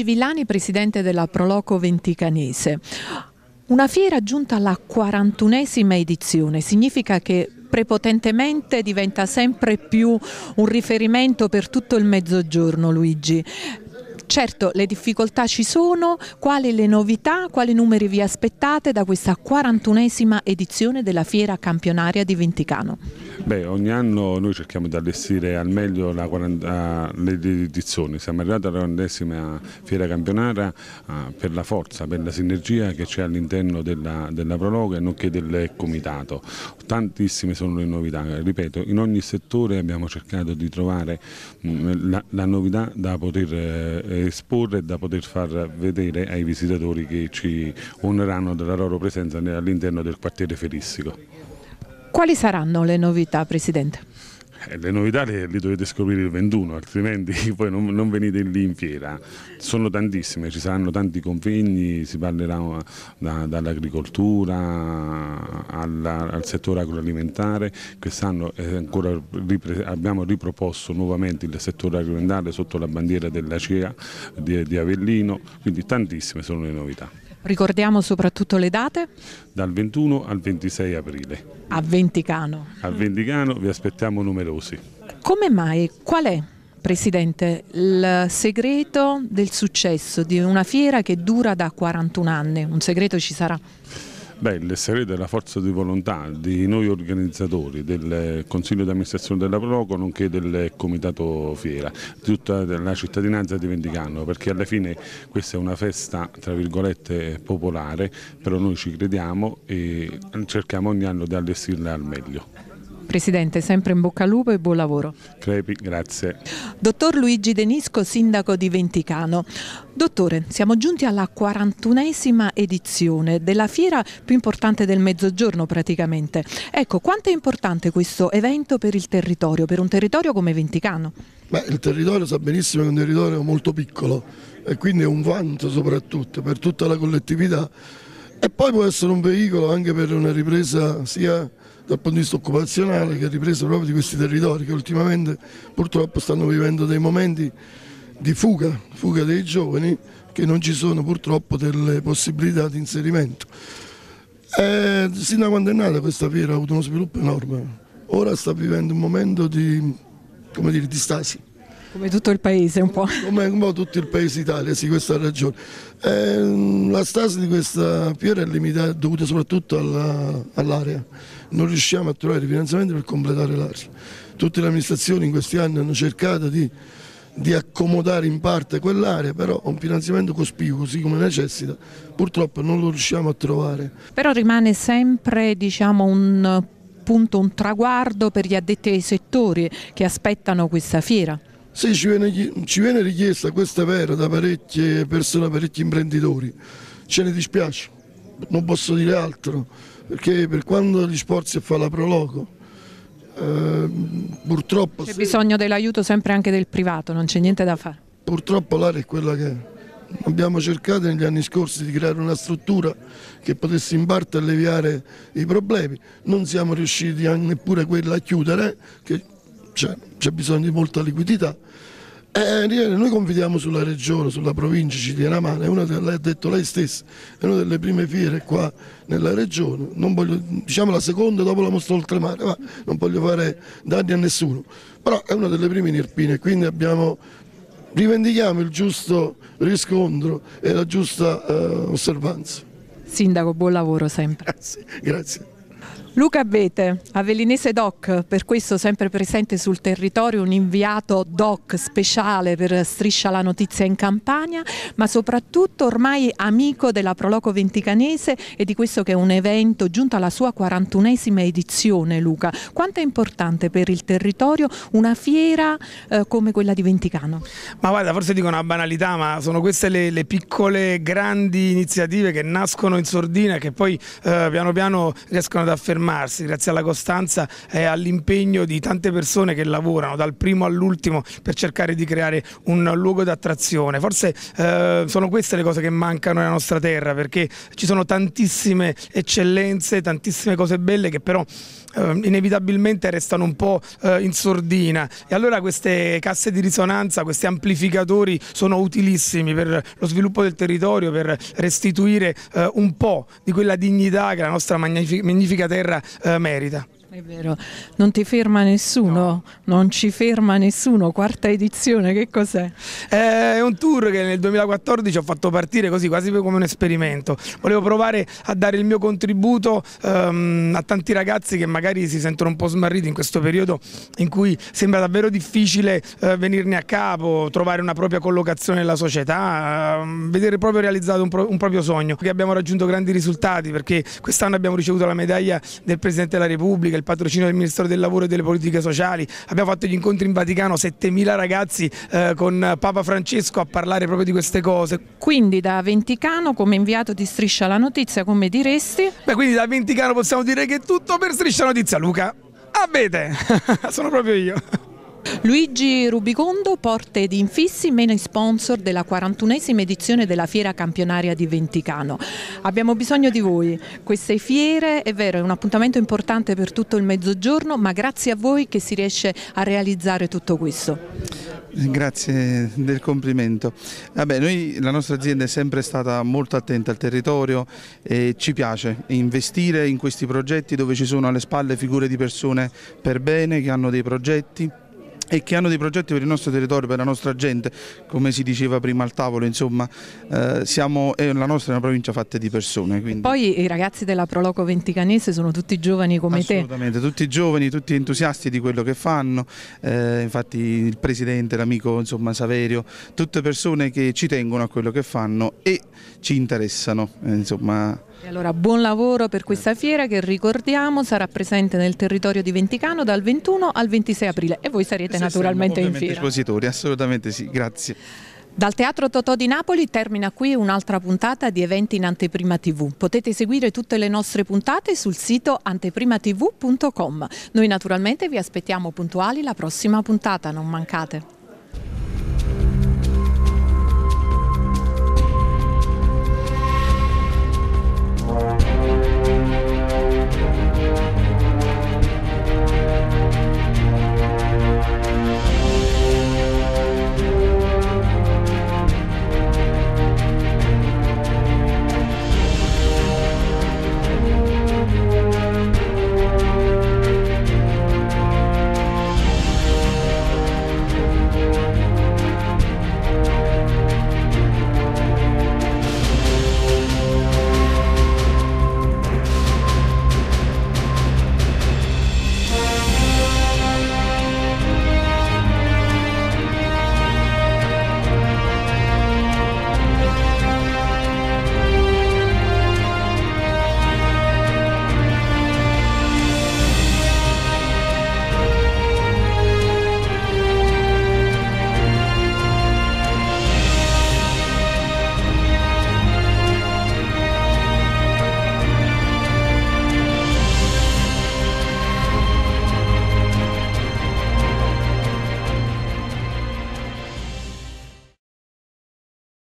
Luigi Villani, presidente della Proloco Venticanese. Una fiera giunta alla 41esima edizione significa che prepotentemente diventa sempre più un riferimento per tutto il mezzogiorno Luigi. Certo, le difficoltà ci sono, quali le novità, quali numeri vi aspettate da questa 41esima edizione della fiera campionaria di Venticano? Beh, ogni anno noi cerchiamo di allestire al meglio la 40, ah, le edizioni, siamo arrivati alla 40esima fiera campionaria ah, per la forza, per la sinergia che c'è all'interno della, della prologa e nonché del comitato. Tantissime sono le novità, ripeto, in ogni settore abbiamo cercato di trovare mm, la, la novità da poter eh, esporre e da poter far vedere ai visitatori che ci oneranno della loro presenza all'interno del quartiere felissico. Quali saranno le novità Presidente? Eh, le novità le, le, dovete scoprire il 21, altrimenti poi non, non, venite lì in fiera. Sono tantissime, ci saranno tanti convegni, si parlerà eh, da, dall'agricoltura al settore agroalimentare. Quest'anno eh, ripre, abbiamo riproposto nuovamente il settore agroalimentare sotto la bandiera della CEA di, di Avellino, quindi tantissime sono le novità. Ricordiamo soprattutto le date? Dal 21 al 26 aprile. A Venticano. A Venticano vi aspettiamo numerosi. Come mai? Qual è? Presidente, il segreto del successo di una fiera che dura da 41 anni, un segreto ci sarà? Beh, il segreto la forza di volontà di noi organizzatori, del Consiglio di amministrazione della Proloco nonché del Comitato Fiera, di tutta la cittadinanza di Vendicano, perché alla fine questa è una festa tra virgolette popolare, però noi ci crediamo e cerchiamo ogni anno di allestirla al meglio. Presidente, sempre in bocca al lupo e buon lavoro. Crepi, grazie. Dottor Luigi Denisco, Sindaco di Venticano. Dottore, siamo giunti alla 41esima edizione della fiera più importante del Mezzogiorno praticamente. Ecco, quanto è importante questo evento per il territorio, per un territorio come Venticano? Beh, il territorio sa benissimo che è un territorio molto piccolo e quindi è un vanto soprattutto per tutta la collettività e poi può essere un veicolo anche per una ripresa sia dal punto di vista occupazionale che è ripresa proprio di questi territori che ultimamente purtroppo stanno vivendo dei momenti di fuga, fuga dei giovani che non ci sono purtroppo delle possibilità di inserimento. Eh, sin da quando è nata questa fiera ha avuto uno sviluppo enorme, ora sta vivendo un momento di, come dire, di stasi come tutto il paese un po'. Come un tutto il paese Italia, sì, questa ha ragione. Eh, la stasi di questa fiera è limitata, dovuta soprattutto all'area. non riusciamo a trovare finanziamenti per completare l'area. Tutte le amministrazioni in questi anni hanno cercato di, di accomodare in parte quell'area, però un finanziamento cospicuo, così come necessita, purtroppo non lo riusciamo a trovare. Però rimane sempre diciamo, un punto, un traguardo per gli addetti ai settori che aspettano questa fiera. Sì, ci viene, ci viene richiesta questa vera da parecchie persone, da parecchi imprenditori, ce ne dispiace, non posso dire altro, perché per quando gli sforzi a fare la proloco, eh, purtroppo... C'è bisogno dell'aiuto sempre anche del privato, non c'è niente da fare. Purtroppo l'area è quella che è. Abbiamo cercato negli anni scorsi di creare una struttura che potesse in parte alleviare i problemi, non siamo riusciti neppure quella a chiudere, che c'è, cioè, c'è bisogno di molta liquidità. Eh, eh, noi confidiamo sulla regione, sulla provincia, ci tiene la mano, è una delle, l'ha detto lei stessa, è una delle prime fiere qua nella regione, non voglio, diciamo la seconda dopo la mostra oltremare, ma non voglio fare danni a nessuno, però è una delle prime in Irpine, quindi abbiamo, rivendichiamo il giusto riscontro e la giusta eh, osservanza. Sindaco, buon lavoro sempre. Grazie, grazie. Luca Bete, Avellinese Doc, per questo sempre presente sul territorio un inviato Doc speciale per Striscia la Notizia in Campania, ma soprattutto ormai amico della Proloco Venticanese e di questo che è un evento giunto alla sua 41esima edizione Luca. Quanto è importante per il territorio una fiera eh, come quella di Venticano? Ma guarda, forse dico una banalità, ma sono queste le, le piccole grandi iniziative che nascono in sordina e che poi eh, piano piano riescono ad affermare fermarsi grazie alla costanza e all'impegno di tante persone che lavorano dal primo all'ultimo per cercare di creare un luogo d'attrazione. Forse eh, sono queste le cose che mancano nella nostra terra perché ci sono tantissime eccellenze, tantissime cose belle che però Ehm, inevitabilmente restano un po' eh, in sordina e allora queste casse di risonanza, questi amplificatori sono utilissimi per lo sviluppo del territorio, per restituire eh, un po' di quella dignità che la nostra magnifica terra eh, merita. È vero, non ti ferma nessuno, no. non ci ferma nessuno, quarta edizione, che cos'è? Eh, è un tour che nel 2014 ho fatto partire così, quasi come un esperimento. Volevo provare a dare il mio contributo um, a tanti ragazzi che magari si sentono un po' smarriti in questo periodo in cui sembra davvero difficile uh, venirne a capo, trovare una propria collocazione nella società, uh, vedere proprio realizzato un, pro un proprio sogno, che abbiamo raggiunto grandi risultati perché quest'anno abbiamo ricevuto la medaglia del Presidente della Repubblica, il patrocinio del Ministero del Lavoro e delle Politiche Sociali, abbiamo fatto gli incontri in Vaticano, 7.000 ragazzi eh, con Papa Francesco a parlare proprio di queste cose. Quindi da Venticano come inviato di Striscia la Notizia come diresti? Beh quindi da Venticano possiamo dire che è tutto per Striscia la Notizia Luca. Avete! Ah, sono proprio io. Luigi Rubicondo, porte di infissi, meno sponsor della 41esima edizione della fiera campionaria di Venticano. Abbiamo bisogno di voi, queste fiere è vero è un appuntamento importante per tutto il mezzogiorno ma grazie a voi che si riesce a realizzare tutto questo. Grazie del complimento. Vabbè, noi, la nostra azienda è sempre stata molto attenta al territorio e ci piace investire in questi progetti dove ci sono alle spalle figure di persone per bene che hanno dei progetti e che hanno dei progetti per il nostro territorio, per la nostra gente, come si diceva prima al tavolo, insomma, eh, siamo, eh, la nostra è una provincia fatta di persone. Quindi... Poi i ragazzi della Proloco Venticanese sono tutti giovani come te? Assolutamente, tutti giovani, tutti entusiasti di quello che fanno, eh, infatti il presidente, l'amico insomma, Saverio, tutte persone che ci tengono a quello che fanno e ci interessano, eh, insomma e allora buon lavoro per questa fiera che ricordiamo sarà presente nel territorio di Venticano dal 21 al 26 aprile e voi sarete sì, naturalmente in fiera. espositori, assolutamente sì, grazie. Dal Teatro Totò di Napoli termina qui un'altra puntata di Eventi in Anteprima TV. Potete seguire tutte le nostre puntate sul sito anteprimatv.com. Noi naturalmente vi aspettiamo puntuali la prossima puntata, non mancate.